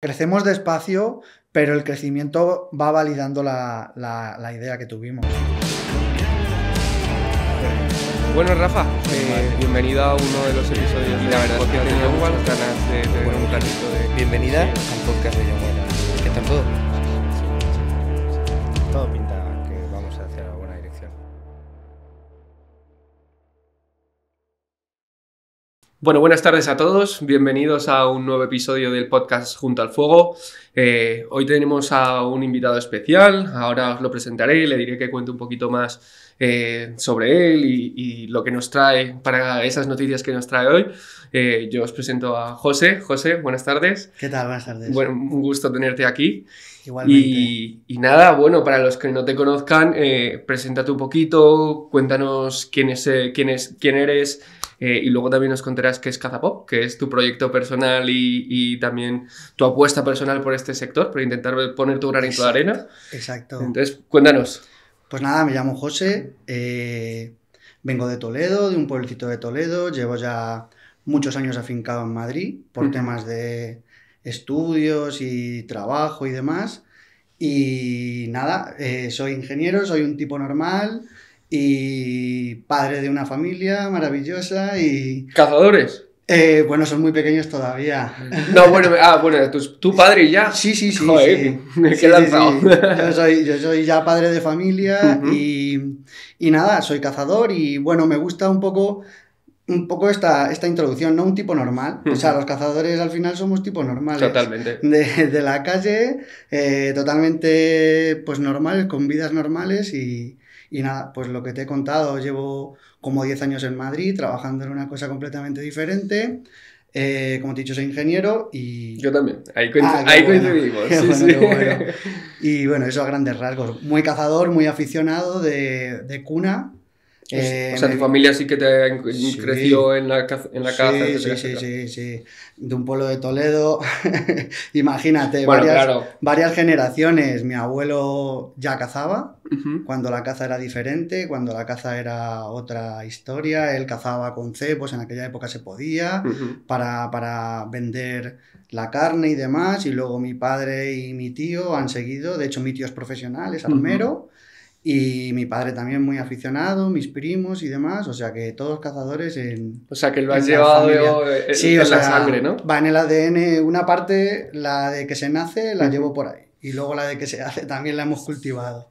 Crecemos despacio, pero el crecimiento va validando la, idea que tuvimos. Bueno, Rafa, bienvenida eh, bienvenido a uno de los episodios de la verdad porque de, un ratito de... Bienvenida al podcast de Yaguara. ¿Qué tal todo? Todo pintado. Bueno, buenas tardes a todos, bienvenidos a un nuevo episodio del podcast Junto al Fuego. Eh, hoy tenemos a un invitado especial, ahora os lo presentaré, le diré que cuente un poquito más eh, sobre él y, lo que nos trae para esas noticias que nos trae hoy. Eh, yo os presento a José. José, buenas tardes. ¿Qué tal? Buenas tardes. Bueno, un gusto tenerte aquí. Igualmente. Y, nada, bueno, para los que no te conozcan, preséntate un poquito, cuéntanos quién, es, quién, es, quién eres eh, y luego también nos contarás qué es Cazapop, que es tu proyecto personal y, también tu apuesta personal por este sector, por intentar poner tu granito de arena. Exacto. Entonces, cuéntanos. Pues nada, me llamo José, eh, vengo de Toledo, de un pueblecito de Toledo, llevo ya muchos años afincado en Madrid por temas de estudios y trabajo y demás. Y nada, eh, soy ingeniero, soy un tipo normal, y padre de una familia maravillosa y... ¿Cazadores? Eh, bueno, son muy pequeños todavía. Mm. No, bueno, ah, bueno, tu, padre ya. Sí, sí, sí. Joder, yo, soy, ya padre de familia y, nada, soy cazador y bueno, me gusta un poco, un poco esta, esta introducción, no un tipo normal. O sea, los cazadores al final somos tipos normales. Totalmente. De, la calle, eh, totalmente pues normales, con vidas normales y, y nada, pues lo que te he contado, llevo como 10 años en Madrid trabajando en una cosa completamente diferente. Eh, como te he dicho, soy ingeniero y... Yo también, ahí, ah, coincidimos. Sí, sí. Y bueno, eso a grandes rasgos. Muy cazador, muy aficionado de, de cuna eh, o sea, tu familia sí que te creció en la, en la Sí, sí, sí, sí, De un pueblo de Toledo, imagínate, varias, generaciones. Mi abuelo ya cazaba, cuando la caza era diferente, cuando la caza era otra historia. Él cazaba con cepos, en aquella época se podía, para, para vender la carne y demás. Y luego mi padre y mi tío han seguido, de hecho mi tío es profesional, es armero. Y mi padre también muy aficionado, mis primos y demás, o sea que todos cazadores en... O sea que lo has llevado eh, en, sí, la sangre, ¿no? Va en el ADN, una parte, la de que se nace, la llevo por ahí. Y luego la de que se hace también la hemos cultivado.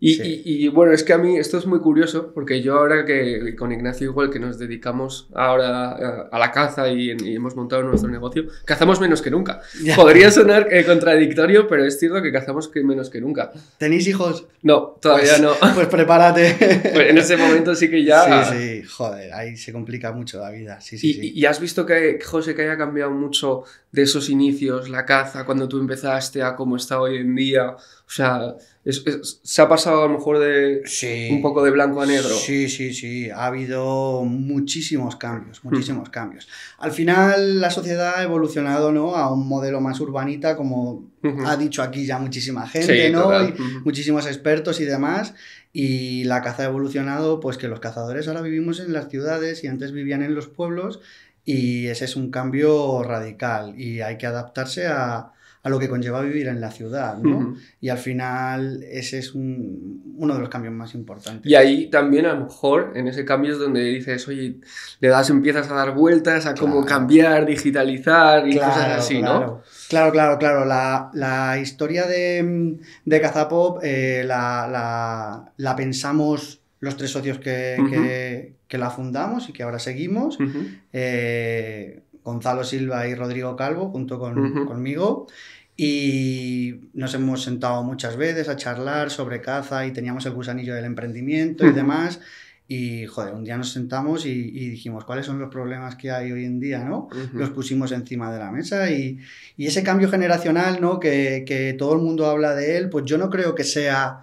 Y, bueno, es que a mí esto es muy curioso, porque yo ahora que con Ignacio igual que nos dedicamos ahora a, la caza y, hemos montado nuestro negocio, cazamos menos que nunca. Podría sonar eh, contradictorio, pero es cierto que cazamos que menos que nunca. ¿Tenéis hijos? No, todavía pues, no. Pues prepárate. Pues en ese momento sí que ya... Sí, sí, joder, ahí se complica mucho la vida. Sí, sí, sí. y has visto que, José, que haya cambiado mucho de esos inicios, la caza, cuando tú empezaste a cómo está hoy en día? O sea se ha pasado a lo mejor de un poco de blanco a negro. Sí, sí, sí. Ha habido muchísimos cambios, mm. muchísimos cambios. Al final la sociedad ha evolucionado ¿no? a un modelo más urbanita, como ha dicho aquí ya muchísima gente, ¿no? Muchísimos expertos y demás. Y la caza ha evolucionado, pues que los cazadores ahora vivimos en las ciudades y antes vivían en los pueblos. Y ese es un cambio radical y hay que adaptarse a, a lo que conlleva vivir en la ciudad, ¿no? Y al final ese es uno de los cambios más importantes. Y ahí también a lo mejor en ese cambio es donde dices, oye, le das, empiezas a dar vueltas a cómo cambiar, digitalizar y cosas así, claro. ¿no? Claro, claro, claro. La, historia de, Cazapop eh, la, pensamos los tres socios que, la fundamos y que ahora seguimos, eh, Gonzalo Silva y Rodrigo Calvo, junto conmigo. Y nos hemos sentado muchas veces a charlar sobre caza y teníamos el gusanillo del emprendimiento y demás. Y, joder, un día nos sentamos y, dijimos cuáles son los problemas que hay hoy en día, ¿no? Los pusimos encima de la mesa y, y ese cambio generacional, ¿no? Que, que, todo el mundo habla de él, pues yo no creo que sea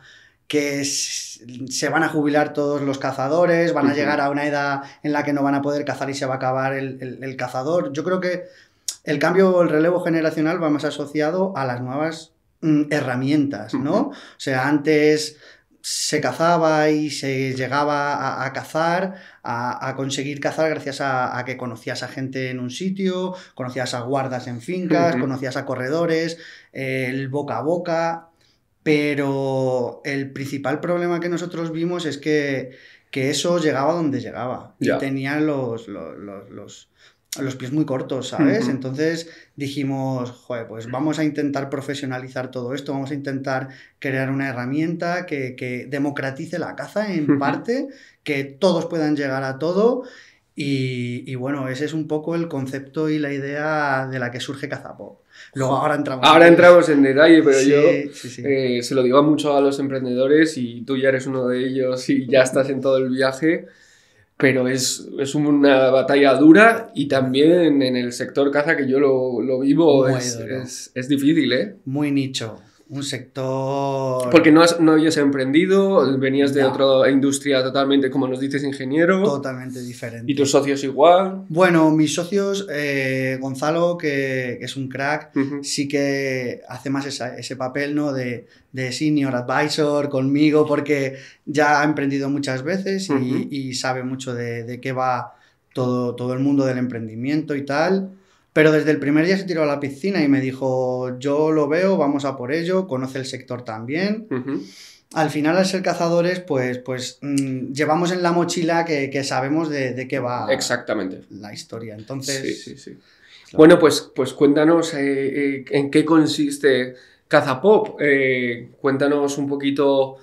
que se van a jubilar todos los cazadores, van a llegar a una edad en la que no van a poder cazar y se va a acabar el, el, el cazador. Yo creo que el cambio, el relevo generacional va más asociado a las nuevas mm, herramientas, ¿no? O sea, antes se cazaba y se llegaba a, cazar, a, conseguir cazar gracias a, que conocías a gente en un sitio, conocías a guardas en fincas, conocías a corredores, el boca a boca. Pero el principal problema que nosotros vimos es que, eso llegaba donde llegaba. Ya. tenían los los pies muy cortos, ¿sabes? Entonces dijimos, joder, pues vamos a intentar profesionalizar todo esto, vamos a intentar crear una herramienta que, democratice la caza en parte, que todos puedan llegar a todo. Y, bueno, ese es un poco el concepto y la idea de la que surge Cazapo. Luego ahora entramos. Ahora en entramos en detalle, pero yo eh, se lo digo mucho a los emprendedores y tú ya eres uno de ellos y ya estás en todo el viaje pero es, es, una batalla dura y también en el sector caza que yo lo, vivo es, es, difícil, ¿eh? Muy nicho un sector... Porque no, has, no habías emprendido, venías de otra industria totalmente, como nos dices, ingeniero. Totalmente diferente. ¿Y tus socios igual? Bueno, mis socios, eh, Gonzalo, que, es un crack, sí que hace más ese papel ¿no? de, de, senior advisor conmigo, porque ya ha emprendido muchas veces y, sabe mucho de, qué va todo, todo el mundo del emprendimiento y tal. Pero desde el primer día se tiró a la piscina y me dijo, yo lo veo, vamos a por ello, conoce el sector también. Al final, al ser cazadores, pues, pues mm, llevamos en la mochila que, sabemos de, qué va Exactamente. la historia. Entonces... Sí, sí, sí. Bueno, pues, pues cuéntanos eh, eh, en qué consiste Cazapop. Eh, cuéntanos un poquito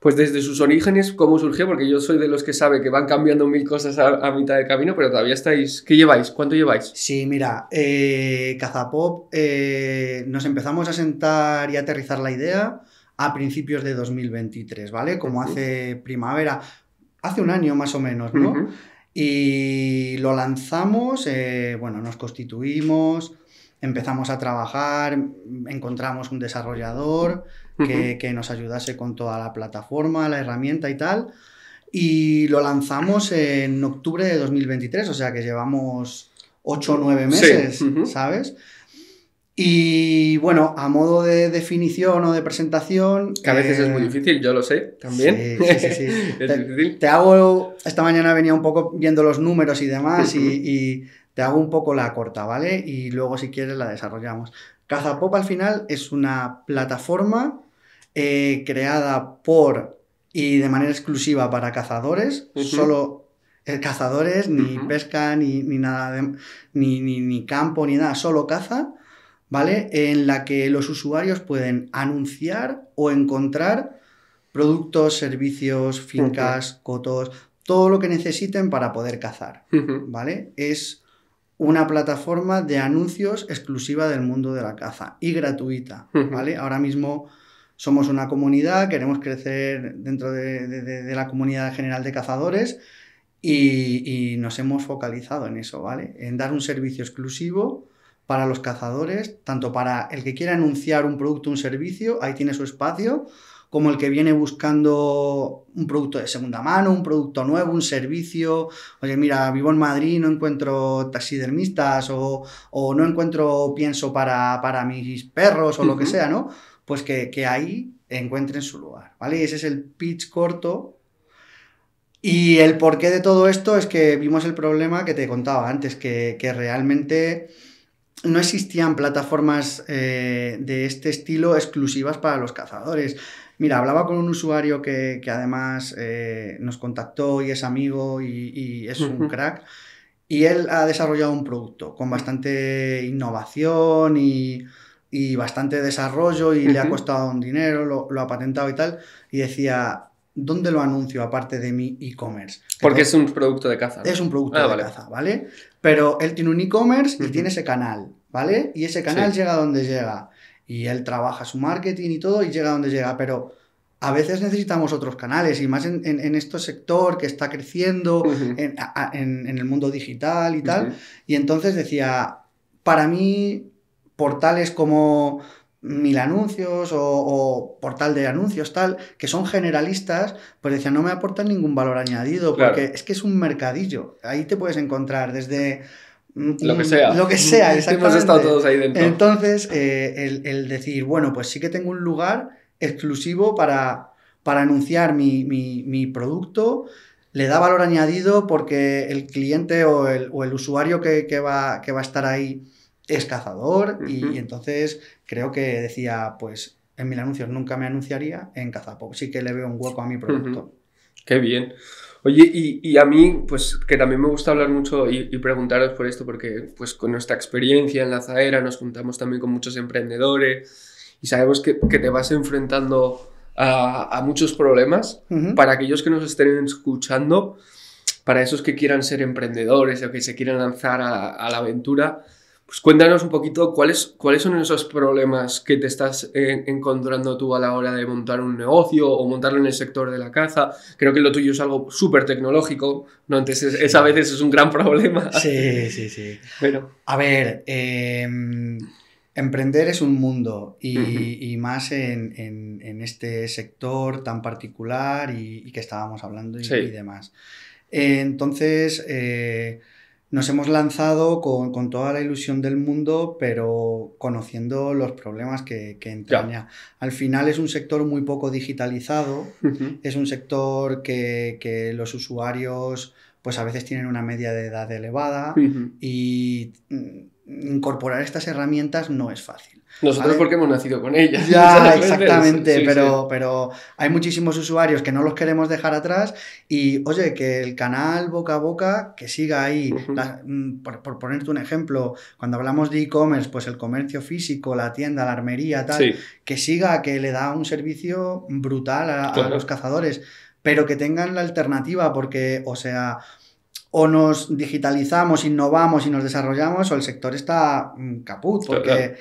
pues desde sus orígenes, cómo surgió, porque yo soy de los que sabe que van cambiando mil cosas a, mitad del camino, pero todavía estáis. ¿Qué lleváis? ¿Cuánto lleváis? Sí, mira, eh, Cazapop, eh, nos empezamos a sentar y aterrizar la idea a principios de 2023, ¿vale? Como hace primavera, hace un año más o menos, ¿no? Y lo lanzamos, eh, bueno, nos constituimos, empezamos a trabajar, encontramos un desarrollador que, nos ayudase con toda la plataforma, la herramienta y tal. Y lo lanzamos en octubre de 2023, o sea que llevamos 8 o 9 meses, ¿sabes? Y bueno, a modo de definición o de presentación. Que a veces es eh, muy difícil, yo lo sé también. Sí, sí, sí. te, hago. Esta mañana venía un poco viendo los números y demás, y te hago un poco la corta, ¿vale? Y luego si quieres la desarrollamos. Cazapop al final es una plataforma eh, creada por y de manera exclusiva para cazadores, solo eh, cazadores, ni pesca, ni, nada, ni, ni, campo, ni nada, solo caza, ¿vale? En la que los usuarios pueden anunciar o encontrar productos, servicios, fincas, cotos, todo lo que necesiten para poder cazar, ¿vale? Es una plataforma de anuncios exclusiva del mundo de la caza y gratuita, ¿vale? Ahora mismo somos una comunidad, queremos crecer dentro de, la comunidad general de cazadores y, nos hemos focalizado en eso, ¿vale? En dar un servicio exclusivo para los cazadores, tanto para el que quiera anunciar un producto, un servicio, ahí tiene su espacio, como el que viene buscando un producto de segunda mano, un producto nuevo, un servicio. Oye, mira, vivo en Madrid, no encuentro taxidermistas o, no encuentro pienso para, mis perros o lo que sea, ¿no? Pues que, que ahí encuentren su lugar, ¿vale? Y ese es el pitch corto y el porqué de todo esto es que vimos el problema que te contaba antes, que, realmente no existían plataformas eh, de este estilo exclusivas para los cazadores. Mira, hablaba con un usuario que, que además eh, nos contactó y es amigo y, es un crack. Y él ha desarrollado un producto con bastante innovación y, y bastante desarrollo y le ha costado un dinero, lo, ha patentado y tal. Y decía, ¿dónde lo anuncio aparte de mi e-commerce? Porque es un producto de caza. Es un producto ah, de caza, ¿vale? Pero él tiene un e-commerce y tiene ese canal, ¿vale? Y ese canal llega llega donde llega y él trabaja su marketing y todo y llega donde llega, pero a veces necesitamos otros canales y más en, este sector que está creciendo, en, el mundo digital y tal. Y entonces decía, para mí, portales como mil anuncios o, portal de anuncios tal, que son generalistas, pues decía, no me aportan ningún valor añadido, porque es que es un mercadillo. Ahí te puedes encontrar desde lo que sea. Lo que sea, exactamente. Entonces, eh, el, decir, bueno, pues sí que tengo un lugar exclusivo para, para anunciar mi, producto, le da valor añadido porque el cliente o el, usuario que, va, que va a estar ahí es cazador y, entonces creo que decía, pues en mil anuncios nunca me anunciaría, en Cazapop sí que le veo un hueco a mi producto. Qué bien. Oye, y, a mí, pues que también me gusta hablar mucho y, preguntaros por esto, porque pues con nuestra experiencia en la Zaera nos juntamos también con muchos emprendedores y sabemos que, te vas enfrentando a, muchos problemas. Para aquellos que nos estén escuchando, para esos que quieran ser emprendedores o que se quieran lanzar a la aventura, pues cuéntanos un poquito cuáles, cuáles son esos problemas que te estás eh, encontrando tú a la hora de montar un negocio o montarlo en el sector de la caza. Creo que lo tuyo es algo súper tecnológico, ¿no? Entonces, es, a veces es un gran problema. Sí, sí, sí. Bueno. A ver, em, emprender es un mundo y, más en, este sector tan particular y, que estábamos hablando y, demás. Eh, entonces eh, nos hemos lanzado con, toda la ilusión del mundo, pero conociendo los problemas que, que entraña. Al final es un sector muy poco digitalizado, es un sector que, los usuarios pues a veces tienen una media de edad elevada y mm, incorporar estas herramientas no es fácil. Nosotros porque hemos nacido con ellas. Ya, exactamente, pero, pero hay muchísimos usuarios que no los queremos dejar atrás y, oye, que el canal boca a boca, que siga ahí. Mm, por, ponerte un ejemplo, cuando hablamos de e-commerce, pues el comercio físico, la tienda, la armería, tal, que siga, que le da un servicio brutal a, los cazadores, pero que tengan la alternativa porque, o sea o nos digitalizamos, innovamos y nos desarrollamos, o el sector está mm, caput, porque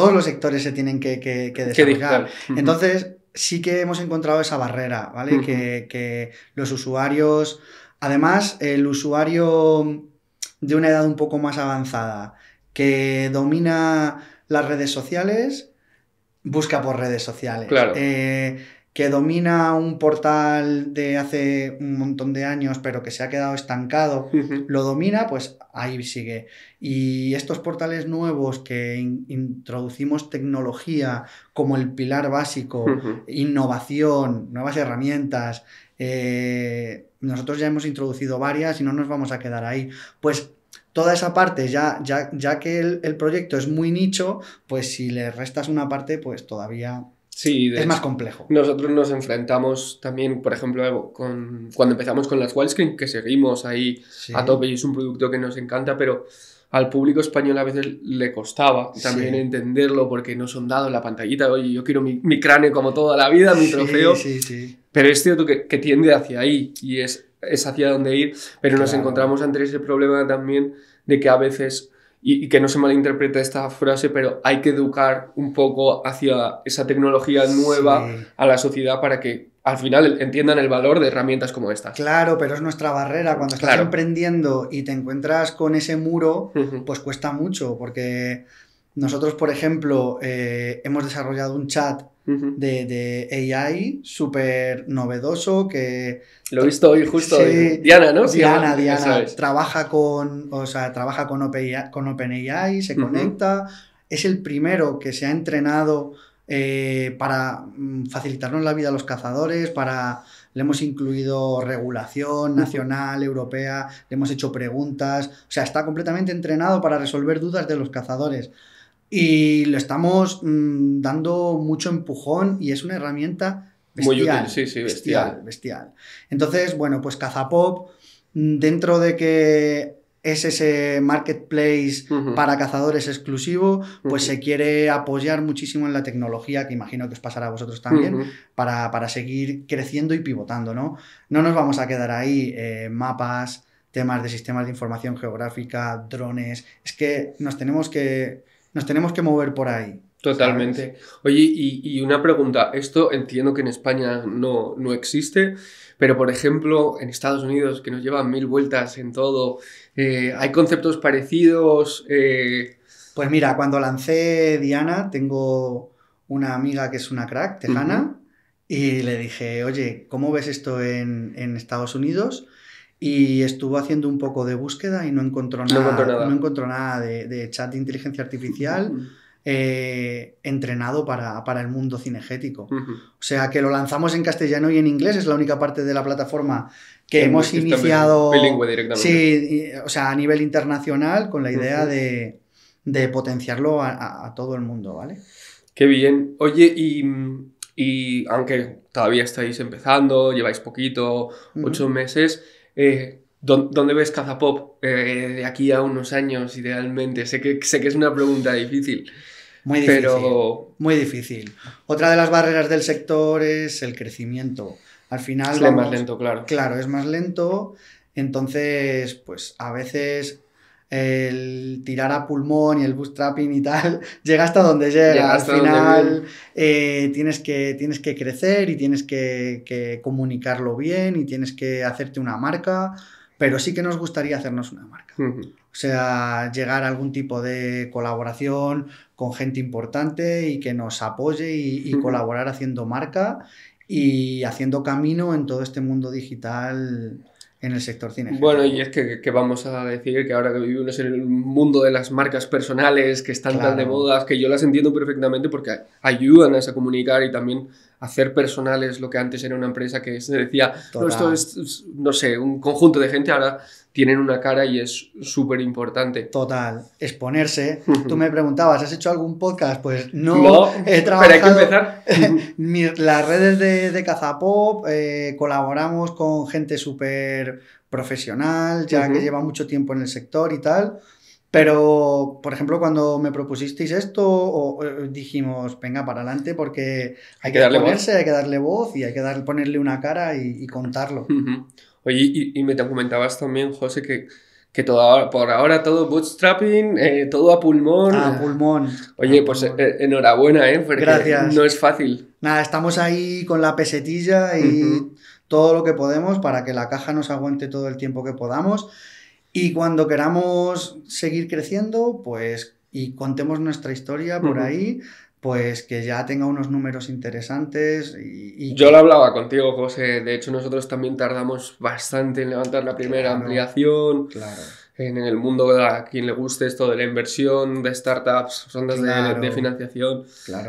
todos los sectores se tienen que, que, desarrollar. Entonces, sí que hemos encontrado esa barrera, ¿vale? que, que, los usuarios, además, el usuario de una edad un poco más avanzada, que domina las redes sociales, busca por redes sociales. Claro. Eh, que domina un portal de hace un montón de años, pero que se ha quedado estancado, lo domina, pues ahí sigue. Y estos portales nuevos que introducimos tecnología como el pilar básico, innovación, nuevas herramientas, eh, nosotros ya hemos introducido varias y no nos vamos a quedar ahí. Pues toda esa parte, ya, ya, que el proyecto es muy nicho, pues si le restas una parte, pues todavía es más complejo. Nosotros nos enfrentamos también, por ejemplo, con, cuando empezamos con las widescreen, que seguimos ahí a tope y es un producto que nos encanta, pero al público español a veces le costaba también entenderlo porque no son dados la pantallita, oye, yo quiero mi, mi cráneo como toda la vida, mi sí, trofeo. Pero es cierto que, tiende hacia ahí y es, es hacia donde ir, pero nos encontramos ante ese problema también de que a veces y, que no se malinterprete esta frase, pero hay que educar un poco hacia esa tecnología nueva a la sociedad para que al final entiendan el valor de herramientas como estas. Claro, pero es nuestra barrera. Cuando estás emprendiendo y te encuentras con ese muro, pues cuesta mucho, porque nosotros, por ejemplo, eh, hemos desarrollado un chat de, AI súper novedoso que... Lo he visto hoy justo. Diana, ¿no? Diana, Diana. Trabaja con, trabaja con, OpenAI, se conecta. Es el primero que se ha entrenado eh, para mm, facilitarnos la vida a los cazadores, para le hemos incluido regulación nacional, europea, le hemos hecho preguntas, o sea, está completamente entrenado para resolver dudas de los cazadores y lo estamos mm, dando mucho empujón y es una herramienta bestial. Muy útil, sí, sí, bestial. Bestial, Entonces, bueno, pues Cazapop, mm, dentro de que es ese marketplace para cazadores exclusivo, pues se quiere apoyar muchísimo en la tecnología, que imagino que os pasará a vosotros también, para, seguir creciendo y pivotando, ¿no? No nos vamos a quedar ahí eh, mapas, temas de sistemas de información geográfica, drones, es que nos tenemos que nos tenemos que mover por ahí. Totalmente. Oye, y, una pregunta, esto entiendo que en España no, existe, pero por ejemplo en Estados Unidos, que nos llevan mil vueltas en todo, eh, ¿hay conceptos parecidos? Eh, pues mira, cuando lancé Diana, tengo una amiga que es una crack, tejana, y le dije, oye, ¿cómo ves esto en, en Estados Unidos? y estuvo haciendo un poco de búsqueda y no encontró nada, no encontró nada. de, chat de inteligencia artificial eh, entrenado para, el mundo cinegético. O sea que lo lanzamos en castellano y en inglés, es la única parte de la plataforma que hemos este iniciado. directamente. Sí, o sea, a nivel internacional con la idea de, potenciarlo a, todo el mundo, ¿vale? Qué bien. Oye, y, y aunque todavía estáis empezando, lleváis poquito, ocho meses eh, ¿Dónde ves Cazapop eh, de aquí a unos años, idealmente? Sé que, sé que es una pregunta difícil. Muy difícil. Pero... Muy difícil. Otra de las barreras del sector es el crecimiento. Al final. Es más lento, claro. Claro, es más lento. Entonces, pues a veces el tirar a pulmón y el bootstrapping y tal, llega hasta donde llega. Al final eh, tienes, que, tienes que crecer y tienes que, comunicarlo bien y tienes que hacerte una marca, pero sí que nos gustaría hacernos una marca. O sea, llegar a algún tipo de colaboración con gente importante y que nos apoye y, colaborar haciendo marca y haciendo camino en todo este mundo digital en el sector cine. Bueno, y es que, vamos a decir que ahora que vivimos en el mundo de las marcas personales que están tan de moda, que yo las entiendo perfectamente porque ayudan a comunicar y también hacer personal es lo que antes era una empresa que se decía, no, esto es, no sé, un conjunto de gente, ahora tienen una cara y es súper importante. Total, exponerse. Tú me preguntabas, ¿has hecho algún podcast? Pues no, he trabajado... Pero hay que empezar. Las redes de, de Cazapop, eh, colaboramos con gente súper profesional, ya que lleva mucho tiempo en el sector y tal. Pero, por ejemplo, cuando me propusisteis esto, o, dijimos, venga, para adelante, porque hay, que, darle ponerse, voz. hay que darle voz y hay que ponerle una cara y, contarlo. Oye, y, me te comentabas también, José, que, que todo, por ahora todo bootstrapping, eh, todo a pulmón. A pulmón. Oye, pues eh, enhorabuena, ¿eh? Porque Gracias. No es fácil. Nada, estamos ahí con la pesetilla y todo lo que podemos para que la caja nos aguante todo el tiempo que podamos y cuando queramos seguir creciendo, pues, y contemos nuestra historia por ahí, pues que ya tenga unos números interesantes. Y, Yo lo hablaba contigo, José. De hecho, nosotros también tardamos bastante en levantar la primera ampliación. Claro. En el mundo de a quien le guste esto de la inversión, de startups, son de, financiación. financiación.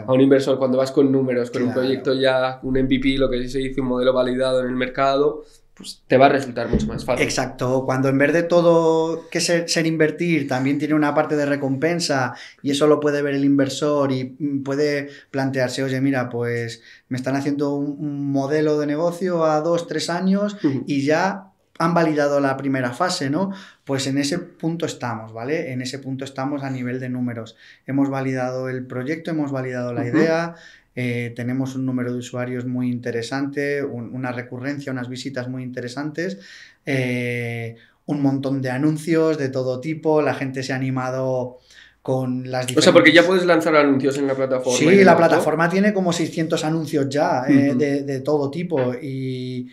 A un inversor, cuando vas con números, con un proyecto ya, un MVP, lo que se dice, un modelo validado en el mercado, pues te va a resultar mucho más fácil. Exacto, cuando en vez de todo que ser, invertir también tiene una parte de recompensa y eso lo puede ver el inversor y mm, puede plantearse, oye, mira, pues me están haciendo un, modelo de negocio a dos, tres años y ya han validado la primera fase, ¿no? Pues en ese punto estamos, ¿vale? En ese punto estamos a nivel de números. Hemos validado el proyecto, hemos validado la idea, eh, tenemos un número de usuarios muy interesante, una recurrencia, unas visitas muy interesantes. Eh, un montón de anuncios de todo tipo, la gente se ha animado con las diferentes... O sea, porque ya puedes lanzar anuncios en la plataforma. Sí, la plataforma tiene como 600 anuncios ya, eh, de, todo tipo, y,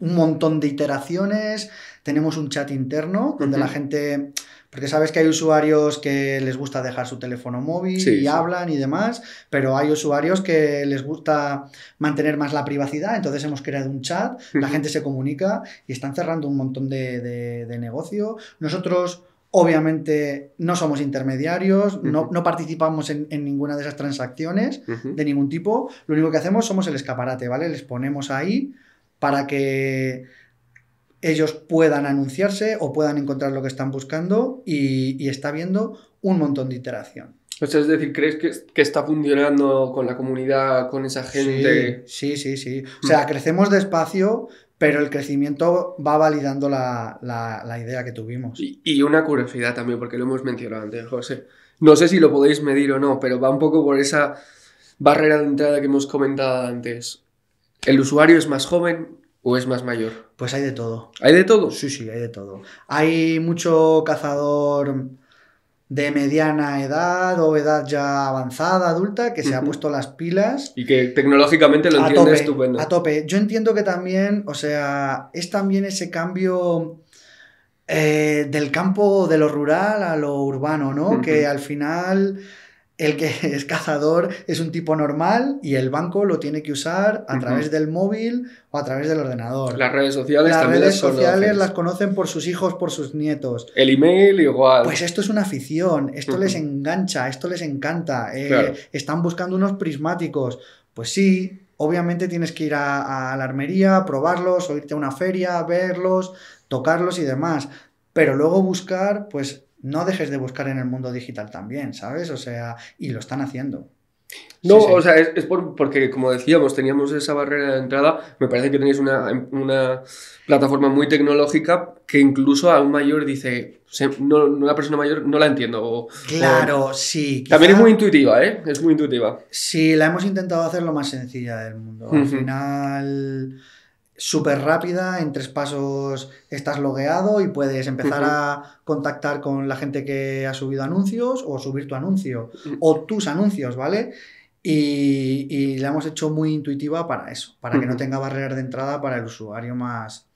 un montón de iteraciones. Tenemos un chat interno donde la gente porque sabes que hay usuarios que les gusta dejar su teléfono móvil y hablan y demás, pero hay usuarios que les gusta mantener más la privacidad, entonces hemos creado un chat, la gente se comunica y están cerrando un montón de, de, negocio. Nosotros... Obviamente no somos intermediarios, no, participamos en, ninguna de esas transacciones de ningún tipo. Lo único que hacemos somos el escaparate, ¿vale? Les ponemos ahí para que ellos puedan anunciarse o puedan encontrar lo que están buscando y, está viendo un montón de interacción. O sea, es decir, ¿crees que, está funcionando con la comunidad, con esa gente? Sí, sí, sí. O mm. sea, crecemos despacio, pero el crecimiento va validando la, idea que tuvimos. y, una curiosidad también, porque lo hemos mencionado antes, José. No sé si lo podéis medir o no, pero va un poco por esa barrera de entrada que hemos comentado antes. El usuario es más joven, ¿O es más mayor? Pues hay de todo. ¿Hay de todo? Sí, sí, hay de todo. Hay mucho cazador de mediana edad o edad ya avanzada, adulta, que se ha puesto las pilas. Y que tecnológicamente lo entiende estupendo. A tope. Yo entiendo que también, o sea, es también ese cambio eh, del campo de lo rural a lo urbano, ¿no? Que al final el que es cazador es un tipo normal y el banco lo tiene que usar a través del móvil o a través del ordenador. Las redes sociales las redes sociales conocen. las conocen por sus hijos, por sus nietos. El email igual. Pues esto es una afición, esto les engancha, esto les encanta. Eh, están buscando unos prismáticos. Pues sí, obviamente tienes que ir a, la armería, probarlos, o irte a una feria, verlos, tocarlos y demás. Pero luego buscar, pues no dejes de buscar en el mundo digital también, ¿sabes? O sea, y lo están haciendo. No, o sea, es, porque, como decíamos, teníamos esa barrera de entrada. Me parece que tenéis una, em, plataforma muy tecnológica que incluso a un mayor dice, no, una persona mayor no la entiendo. claro, sí. También es muy intuitiva, ¿eh? Es muy intuitiva. Sí, la hemos intentado hacer lo más sencilla del mundo. Al final súper rápida, en tres pasos estás logueado y puedes empezar a contactar con la gente que ha subido anuncios o subir tu anuncio mm. o tus anuncios, ¿vale? Y, la hemos hecho muy intuitiva para eso, para que no tenga barreras de entrada para el usuario más,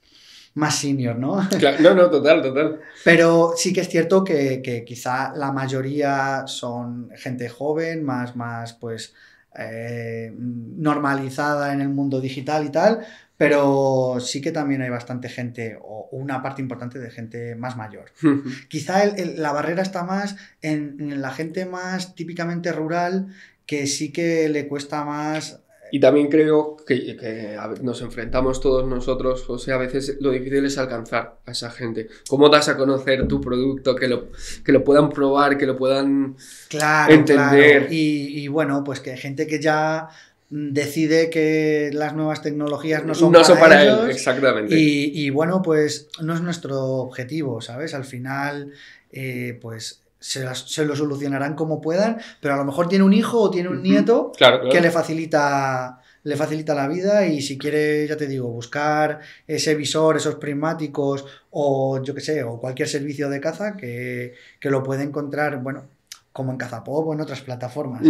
más senior, ¿no? no, no, total, total. Pero sí que es cierto que, quizá la mayoría son gente joven, más, más, pues... Eh, normalizada en el mundo digital y tal, pero sí que también hay bastante gente, o una parte importante de gente más mayor. Quizá la barrera está más en, la gente más típicamente rural, que sí que le cuesta más eh, y también creo que, nos enfrentamos todos nosotros, o sea, a veces lo difícil es alcanzar a esa gente. ¿Cómo das a conocer tu producto? Que lo, lo puedan probar, que lo puedan entender. Y, y, bueno, pues que gente que ya decide que las nuevas tecnologías no son, no para, ellos, él. Exactamente. Y, bueno, pues no es nuestro objetivo, ¿sabes? Al final, eh, pues se, lo solucionarán como puedan, pero a lo mejor tiene un hijo o tiene un nieto que le facilita le facilita la vida y si quiere, ya te digo, buscar ese visor, esos prismáticos o yo que sé, o cualquier servicio de caza que, lo puede encontrar, bueno, como en Cazapop o en otras plataformas.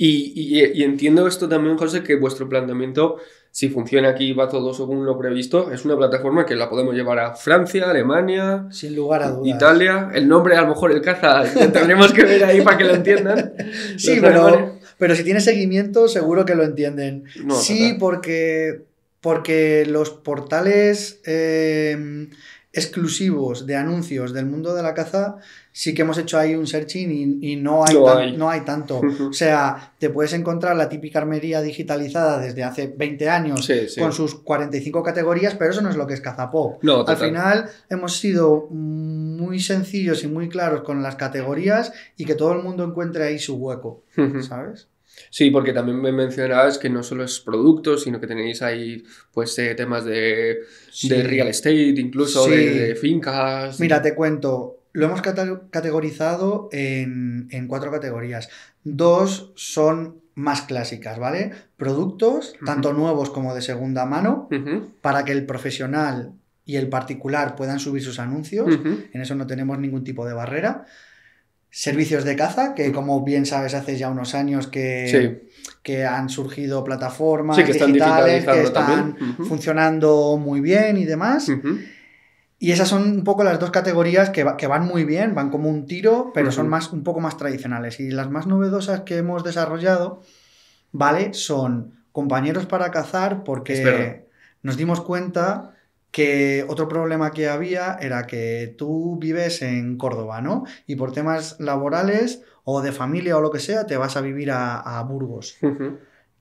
Y, entiendo esto también, José, que vuestro planteamiento, si funciona aquí va todo según lo previsto, es una plataforma que la podemos llevar a Francia, Alemania, sin lugar a dudas. Italia. El nombre, a lo mejor el caza, tendremos que ver ahí para que lo entiendan. Sí, pero, pero si tiene seguimiento, seguro que lo entienden. sí, porque, porque los portales eh, exclusivos de anuncios del mundo de la caza sí que hemos hecho ahí un searching y, no, hay no, hay. tanto. o sea, te puedes encontrar la típica armería digitalizada desde hace 20 años con sus 45 categorías, pero eso no es lo que es Cazapó. Al final hemos sido muy sencillos y muy claros con las categorías y que todo el mundo encuentre ahí su hueco, ¿sabes? Sí, porque también me mencionabas que no solo es productos, sino que tenéis ahí pues eh, temas de, real estate, incluso de, fincas. Mira, te cuento, lo hemos categorizado en, cuatro categorías. Dos son más clásicas, ¿vale? Productos, tanto nuevos como de segunda mano, para que el profesional y el particular puedan subir sus anuncios. En eso no tenemos ningún tipo de barrera. Servicios de caza, que como bien sabes, hace ya unos años que, que han surgido plataformas digitales que están funcionando muy bien y demás. Y esas son un poco las dos categorías que, van muy bien, van como un tiro, pero son más, un poco más tradicionales. Y las más novedosas que hemos desarrollado, ¿vale? Son compañeros para cazar porque nos dimos cuenta que otro problema que había era que tú vives en Córdoba, ¿no? Y por temas laborales o de familia o lo que sea, te vas a vivir a, Burgos.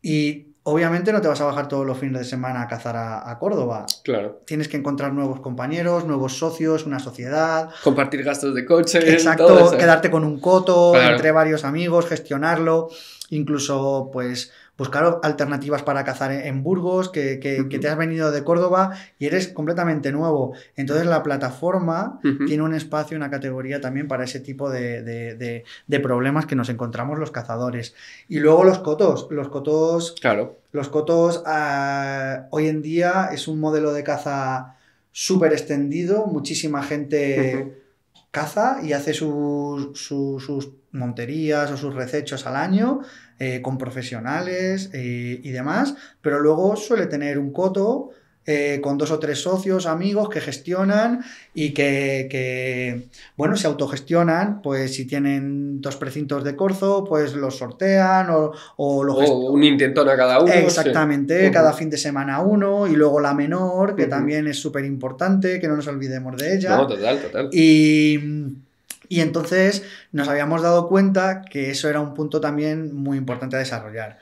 Y Obviamente no te vas a bajar todos los fines de semana a cazar a, Córdoba. Claro. Tienes que encontrar nuevos compañeros, nuevos socios, una sociedad. Compartir gastos de coche. Exacto, quedarte con un coto entre varios amigos, gestionarlo, incluso pues buscar alternativas para cazar en Burgos, que, te has venido de Córdoba y eres completamente nuevo. Entonces la plataforma tiene un espacio, una categoría también para ese tipo de, problemas que nos encontramos los cazadores. Y luego los cotos, los cotos... Claro. Los cotos ah, hoy en día es un modelo de caza súper extendido, muchísima gente... caza y hace sus, sus, monterías o sus recechos al año eh, con profesionales eh, y demás, pero luego suele tener un coto eh, con dos o tres socios, amigos que gestionan y que, bueno, se autogestionan, pues si tienen dos precintos de corzo, pues los sortean o, o o un intentón a cada uno. Exactamente, cada fin de semana uno y luego la menor, que también es súper importante, que no nos olvidemos de ella. No, total, total. Y... Y entonces nos habíamos dado cuenta que eso era un punto también muy importante a desarrollar.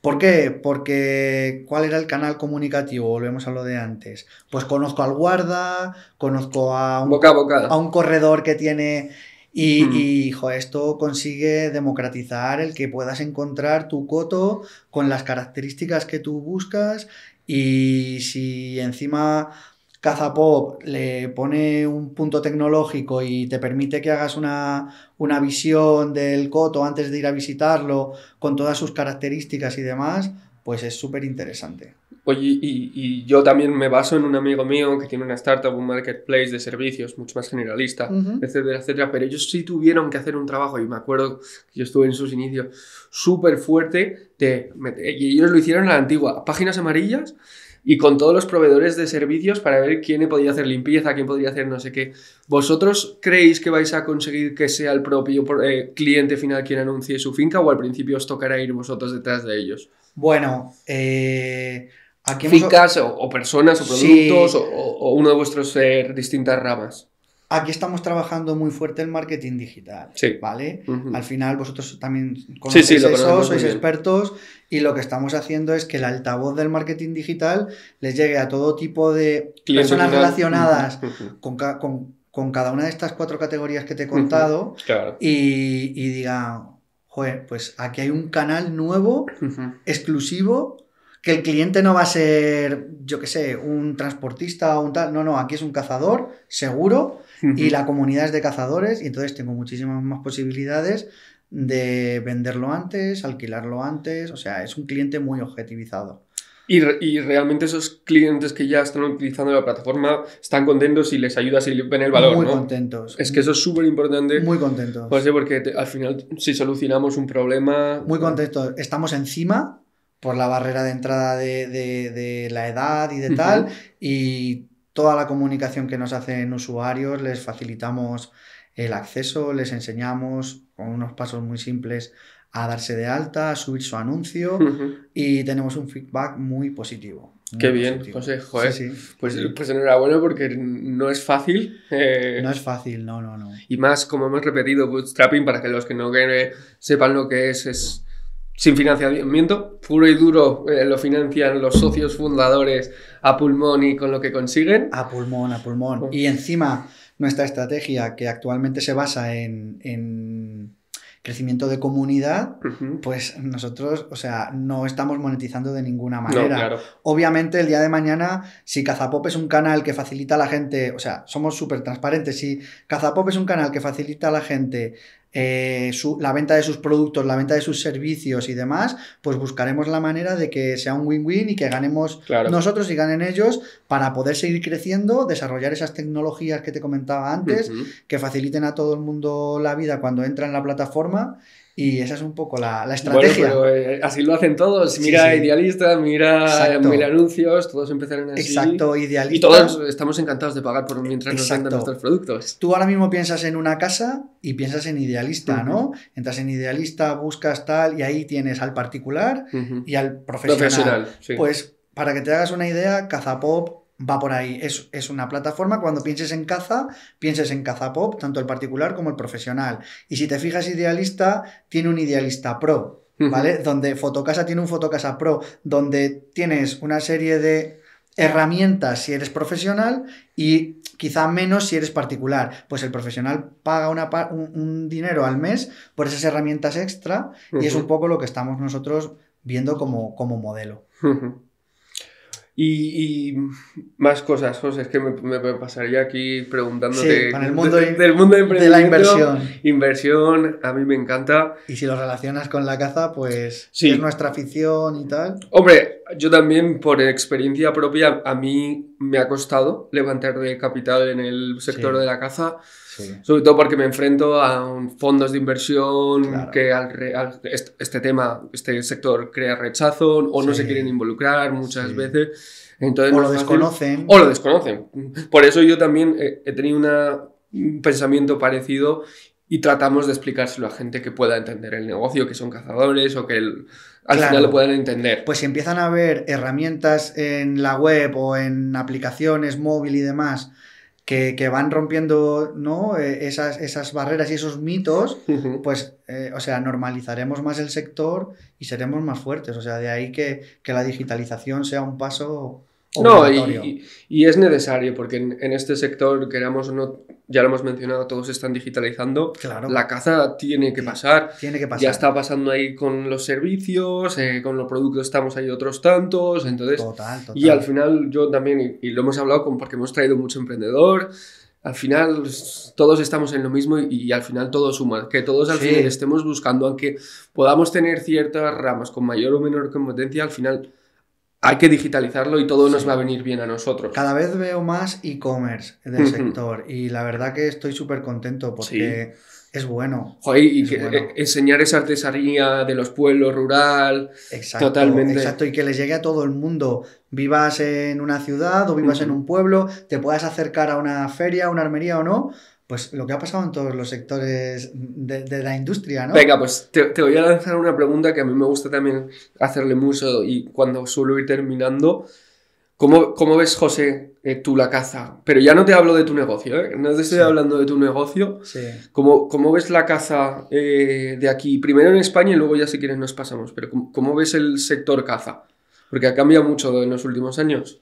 ¿Por qué? Porque ¿cuál era el canal comunicativo? Volvemos a lo de antes. Pues conozco al guarda, conozco a un, corredor que tiene... Mm. Y, hijo esto consigue democratizar el que puedas encontrar tu coto con las características que tú buscas y si encima Cazapop le pone un punto tecnológico y te permite que hagas una, visión del coto antes de ir a visitarlo con todas sus características y demás, pues es súper interesante. Oye, y, yo también me baso en un amigo mío que tiene una startup, un marketplace de servicios, mucho más generalista, etcétera, etcétera, pero ellos sí tuvieron que hacer un trabajo, y me acuerdo que yo estuve en sus inicios, súper fuerte, y ellos lo hicieron en la antigua, páginas amarillas, y con todos los proveedores de servicios para ver quién podría hacer limpieza, quién podría hacer no sé qué. ¿Vosotros creéis que vais a conseguir que sea el propio eh, cliente final quien anuncie su finca o al principio os tocará ir vosotros detrás de ellos? Bueno, eh, a aquí hemos... Fincas o, personas o productos o, uno de vuestros ser eh, distintas ramas. Aquí estamos trabajando muy fuerte el marketing digital, ¿vale? Al final vosotros también conocéis eso, sois expertos y lo que estamos haciendo es que el altavoz del marketing digital les llegue a todo tipo de personas relacionadas con, cada una de estas cuatro categorías que te he contado y, diga, joder, pues aquí hay un canal nuevo, exclusivo, que el cliente no va a ser, yo qué sé, un transportista o un tal. No, no, aquí es un cazador, seguro, y la comunidad es de cazadores y entonces tengo muchísimas más posibilidades de venderlo antes, alquilarlo antes, o sea, es un cliente muy objetivizado. Y, realmente esos clientes que ya están utilizando la plataforma están contentos y les ayuda y ven el valor, Muy contentos. Es que eso es súper importante. Muy contentos. Pues, porque al final si solucionamos un problema... Muy contentos. Estamos encima por la barrera de entrada de, la edad y de tal y toda la comunicación que nos hacen usuarios, les facilitamos el acceso, les enseñamos con unos pasos muy simples a darse de alta, a subir su anuncio y tenemos un feedback muy positivo. Qué bien, consejo José, pues, pues, enhorabuena porque no es fácil. Eh. No es fácil, no, no, no. Y más, como hemos repetido, bootstrapping, para que los que no sepan lo que es, es sin financiamiento, puro y duro, eh, lo financian los socios fundadores a pulmón y con lo que consiguen. A pulmón, a pulmón. Y encima, nuestra estrategia, que actualmente se basa en, crecimiento de comunidad, pues nosotros, o sea, no estamos monetizando de ninguna manera. Obviamente, el día de mañana, si Cazapop es un canal que facilita a la gente, o sea, somos súper transparentes, si Cazapop es un canal que facilita a la gente eh, la venta de sus productos, la venta de sus servicios y demás, pues buscaremos la manera de que sea un win-win y que ganemos nosotros y ganen ellos para poder seguir creciendo, desarrollar esas tecnologías que te comentaba antes, que faciliten a todo el mundo la vida cuando entra en la plataforma y esa es un poco la, estrategia. Eh, así lo hacen todos. Mira Idealista, mira Mil Anuncios, todos empezaron así. Exacto, Idealista. Y todos estamos encantados de pagar por mientras nos vendan nuestros productos. Tú ahora mismo piensas en una casa y piensas en Idealista, ¿no? Entras en Idealista, buscas tal, y ahí tienes al particular y al profesional. profesional sí. Pues para que te hagas una idea, Cazapop va por ahí. Es, es, una plataforma, cuando pienses en caza, pienses en caza pop, tanto el particular como el profesional. Y si te fijas, idealista tiene un idealista pro, ¿vale? Donde Fotocasa tiene un Fotocasa Pro, donde tienes una serie de herramientas si eres profesional y quizá menos si eres particular. Pues el profesional paga una, un, dinero al mes por esas herramientas extra y es un poco lo que estamos nosotros viendo como, como modelo. Y, más cosas, José, es que me, pasaría aquí preguntándote sí, el mundo del mundo de, la inversión. Inversión, a mí me encanta. Y si lo relacionas con la caza, pues es nuestra afición y tal. Hombre, yo también, por experiencia propia, a mí me ha costado levantar de capital en el sector de la caza, sobre todo porque me enfrento a fondos de inversión que al, este, tema, este sector crea rechazo o no se quieren involucrar muchas veces. Entonces o lo desconocen. O lo desconocen. Por eso yo también he, tenido un pensamiento parecido y tratamos de explicárselo a gente que pueda entender el negocio, que son cazadores o que al final lo puedan entender. Pues si empiezan a haber herramientas en la web o en aplicaciones móvil y demás que, van rompiendo ¿no? E, esas, esas, barreras y esos mitos, pues, eh, o sea, normalizaremos más el sector y seremos más fuertes. O sea, de ahí que, que la digitalización sea un paso no, y, y, es necesario, porque en, este sector, queramos no, ya lo hemos mencionado, todos están digitalizando. Claro. La caza tiene que pasar. Tiene que pasar. Ya está pasando ahí con los servicios, eh, con los productos estamos ahí otros tantos. Entonces, total, total. Y al final, yo también, y, lo hemos hablado con, porque hemos traído mucho emprendedor. Al final todos estamos en lo mismo y, al final todo suma, que todos al final estemos buscando, aunque podamos tener ciertas ramas con mayor o menor competencia, al final hay que digitalizarlo y todo nos va a venir bien a nosotros. Cada vez veo más e-commerce en el sector y la verdad que estoy súper contento porque es bueno. y eh, enseñar esa artesanía de los pueblos rural. Exacto, totalmente. Exacto, y que les llegue a todo el mundo. Vivas en una ciudad o vivas en un pueblo, te puedas acercar a una feria, una armería o no, pues lo que ha pasado en todos los sectores de, la industria, ¿no? Venga, pues te, voy a lanzar una pregunta que a mí me gusta también hacerle mucho y cuando suelo ir terminando. ¿Cómo, ves, José, eh, tú la caza? Pero ya no te hablo de tu negocio, ¿eh? No te estoy hablando de tu negocio. Sí. ¿Cómo, ves la caza eh, de aquí? Primero en España y luego ya si quieres nos pasamos. Pero cómo ves el sector caza? Porque ha cambiado mucho en los últimos años.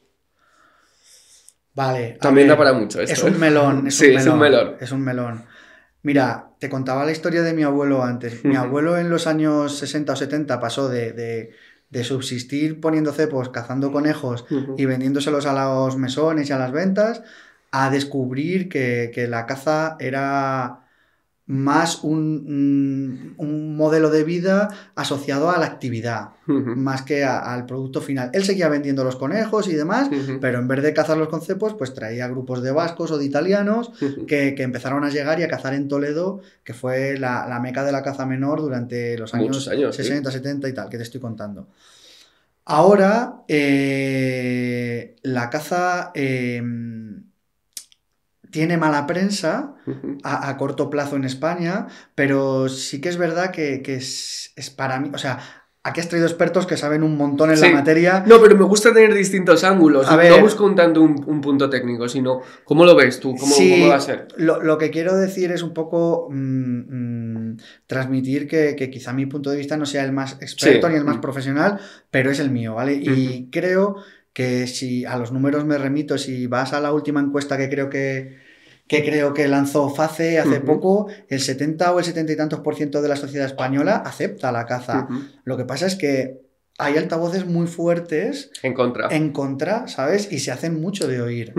Vale. También da para mucho Es un melón. ¿eh? Es sí, un melón, es un melón. Es un melón. Mira, te contaba la historia de mi abuelo antes. Mi abuelo en los años 60 o 70 pasó de, de, subsistir poniendo cepos, cazando conejos y vendiéndoselos a los mesones y a las ventas, a descubrir que, que la caza era más mm, un, modelo de vida asociado a la actividad, más que al producto final. Él seguía vendiendo los conejos y demás, pero en vez de cazar los conceptos, pues traía grupos de vascos o de italianos que, empezaron a llegar y a cazar en Toledo, que fue la, meca de la caza menor durante los años, 60, 70 y tal, que te estoy contando. Ahora, eh, la caza... Eh, tiene mala prensa a, corto plazo en España, pero sí que es verdad que, es, para mí, o sea, Aquí has traído expertos que saben un montón en la materia. No, pero me gusta tener distintos ángulos. no busco un tanto un, punto técnico, sino cómo lo ves tú, cómo, va a ser. Lo, que quiero decir es un poco mm, mm, transmitir que, quizá mi punto de vista no sea el más experto ni el más profesional, pero es el mío, ¿vale? Y creo que si a los números me remito, si vas a la última encuesta que creo que que creo que lanzó FACE hace poco, el 70 o el 70 y tantos por ciento de la sociedad española acepta la caza. Lo que pasa es que hay altavoces muy fuertes. En contra. En contra, ¿sabes? Y se hacen mucho de oír.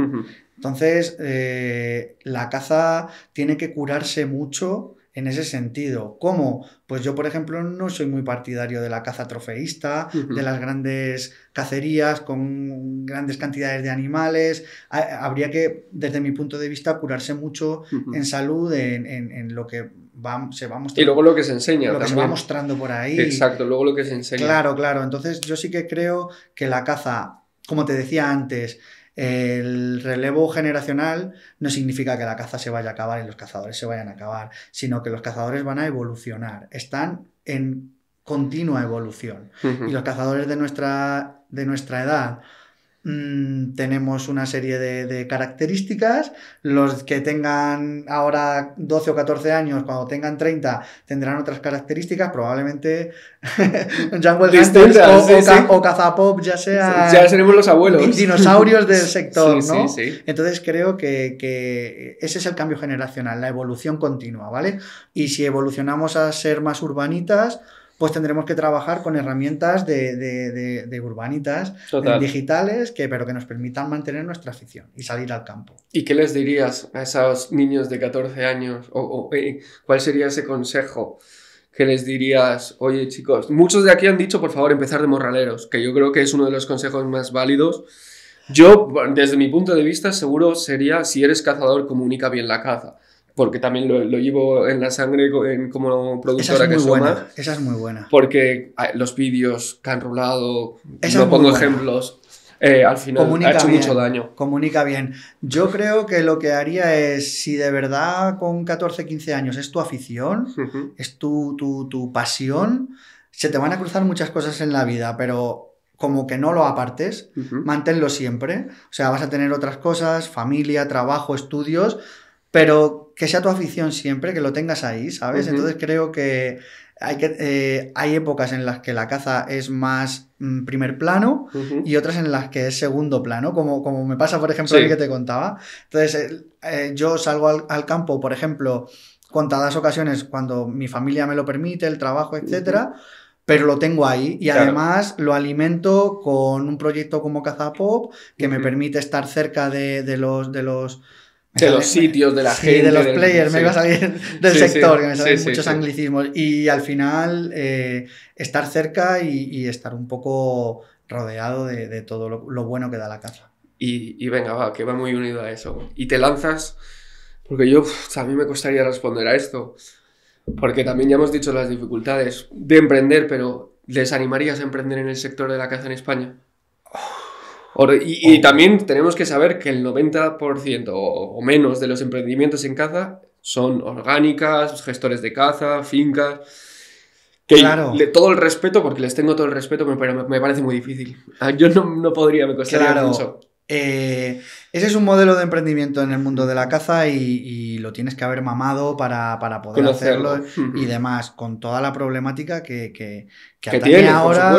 Entonces, eh, la caza tiene que curarse mucho en ese sentido. ¿Cómo? Pues yo, por ejemplo, no soy muy partidario de la caza trofeísta, de las grandes cacerías con grandes cantidades de animales. Habría que, desde mi punto de vista, curarse mucho en salud, en, en, lo que Va, se va mostrando. Y luego lo que se enseña. Lo que se va mostrando por ahí. Exacto, luego lo que se enseña. Claro, claro. Entonces yo sí que creo que la caza, como te decía antes, el relevo generacional no significa que la caza se vaya a acabar y los cazadores se vayan a acabar, sino que los cazadores van a evolucionar, están en continua evolución. Y los cazadores de nuestra, de nuestra edad Mm, tenemos una serie de, características. Los que tengan ahora 12 o 14 años, cuando tengan 30, tendrán otras características. Probablemente Jungle o, Cazapop ya sea Ya seremos los abuelos. Dinosaurios del sector, ¿no? Entonces creo que, que ese es el cambio generacional, la evolución continua, ¿vale? Y si evolucionamos a ser más urbanitas pues tendremos que trabajar con herramientas de, de, de, urbanitas eh, digitales, que, pero que nos permitan mantener nuestra afición y salir al campo. ¿Y qué les dirías a esos niños de 14 años? O, eh, ¿Cuál sería ese consejo? que les dirías, oye chicos, muchos de aquí han dicho, por favor, empezar de morraleros, que yo creo que es uno de los consejos más válidos. Yo, desde mi punto de vista, seguro sería, si eres cazador, comunica bien la caza porque también lo, llevo en la sangre como productora que es muy que buena. Esa es muy buena. Porque ah, los vídeos que han rulado, no pongo ejemplos, eh, al final ha hecho mucho daño. Comunica bien. Yo creo que lo que haría es, si de verdad con 14, 15 años es tu afición, es tu, pasión, se te van a cruzar muchas cosas en la vida, pero como que no lo apartes, manténlo siempre. O sea, vas a tener otras cosas, familia, trabajo, estudios, pero que sea tu afición siempre, que lo tengas ahí, ¿sabes? Entonces creo que hay, eh, hay épocas en las que la caza es más mm, primer plano y otras en las que es segundo plano, como, como me pasa, por ejemplo, el que te contaba. Entonces, eh, yo salgo al, campo, por ejemplo, contadas ocasiones cuando mi familia me lo permite, el trabajo, etcétera. Pero lo tengo ahí y además lo alimento con un proyecto como Cazapop que me permite estar cerca de, de los de los sitios, de la gente. de los players, me iba a salir del sector, que me salen muchos anglicismos. Y al final, eh, estar cerca y, estar un poco rodeado de, todo lo, bueno que da la caza. Y, venga, va, que va muy unido a eso. Y te lanzas, porque yo, a mí me costaría responder a esto, porque también ya hemos dicho las dificultades de emprender, pero ¿les animarías a emprender en el sector de la caza en España? Y, también tenemos que saber que el 90% o, menos de los emprendimientos en caza son orgánicas, gestores de caza, fincas. Que claro. de todo el respeto, porque les tengo todo el respeto, pero me, parece muy difícil. Ah, yo no, podría, me costaría mucho. Eh, ese es un modelo de emprendimiento en el mundo de la caza y, lo tienes que haber mamado para, poder hacerlo y demás, con toda la problemática que, tiene ahora,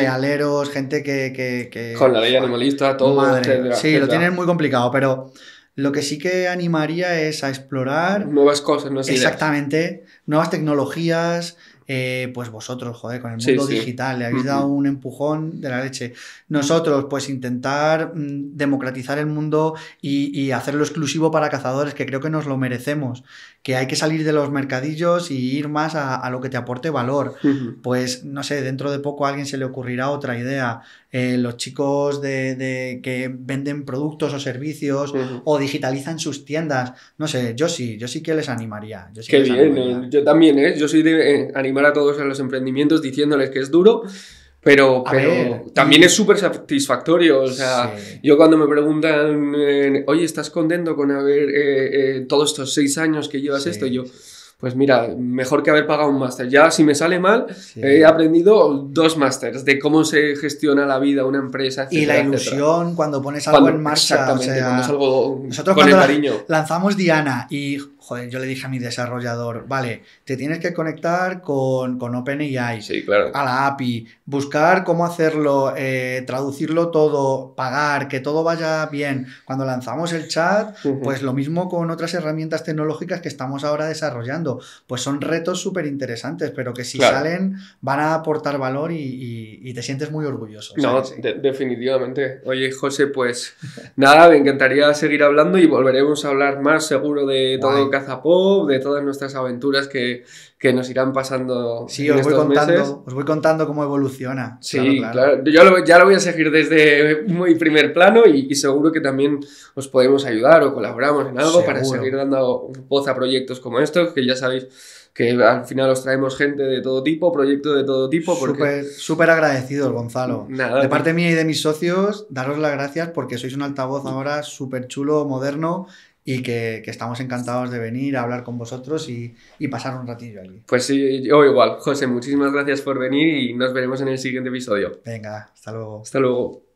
realeros, gente que, Con la ley animalista, todo. sí, lo tienen muy complicado, pero lo que sí que animaría es a explorar... Nuevas cosas, ¿no sé. Exactamente, nuevas tecnologías, eh, pues vosotros, joder, con el mundo digital, le habéis dado un empujón de la leche. Nosotros, pues intentar mm, democratizar el mundo y hacerlo exclusivo para cazadores, que creo que nos lo merecemos que hay que salir de los mercadillos y ir más a, lo que te aporte valor. Pues no sé, dentro de poco a alguien se le ocurrirá otra idea. Eh, los chicos de, que venden productos o servicios o digitalizan sus tiendas. No sé, yo sí, yo sí que les animaría. Yo Qué bien, eh, yo también, ¿eh? Yo soy de eh, animar a todos a los emprendimientos diciéndoles que es duro pero, también es súper satisfactorio. O sea, yo cuando me preguntan, eh, oye, ¿estás contento con haber eh, eh, todos estos seis años que llevas esto? yo, pues mira, mejor que haber pagado un máster. Ya si me sale mal, he aprendido dos másters de cómo se gestiona la vida, una empresa, Y la ilusión cuando pones algo en marcha. o algo nosotros con cuando cariño. lanzamos Diana y joder, yo le dije a mi desarrollador, vale, te tienes que conectar con, con OpenAI, claro. a la API, buscar cómo hacerlo, eh, traducirlo todo, pagar, que todo vaya bien. Cuando lanzamos el chat, pues lo mismo con otras herramientas tecnológicas que estamos ahora desarrollando. Pues son retos súper interesantes, pero que si salen van a aportar valor y, te sientes muy orgulloso. No, definitivamente. Oye, José, pues nada, me encantaría seguir hablando y volveremos a hablar más seguro de todo. Cazapop, de todas nuestras aventuras que, nos irán pasando. Sí, os, voy contando, os voy contando cómo evoluciona. Sí, claro. Yo ya lo voy a seguir desde muy primer plano y, seguro que también os podemos ayudar o colaboramos en algo para seguir dando voz a proyectos como estos, que ya sabéis que al final os traemos gente de todo tipo, proyectos de todo tipo. Porque... Súper agradecidos, Gonzalo. de parte mía y de mis socios, daros las gracias porque sois un altavoz ahora súper chulo, moderno y que, estamos encantados de venir a hablar con vosotros y, pasar un ratillo allí. Pues sí, yo igual. José, muchísimas gracias por venir y nos veremos en el siguiente episodio. Venga, hasta luego. Hasta luego.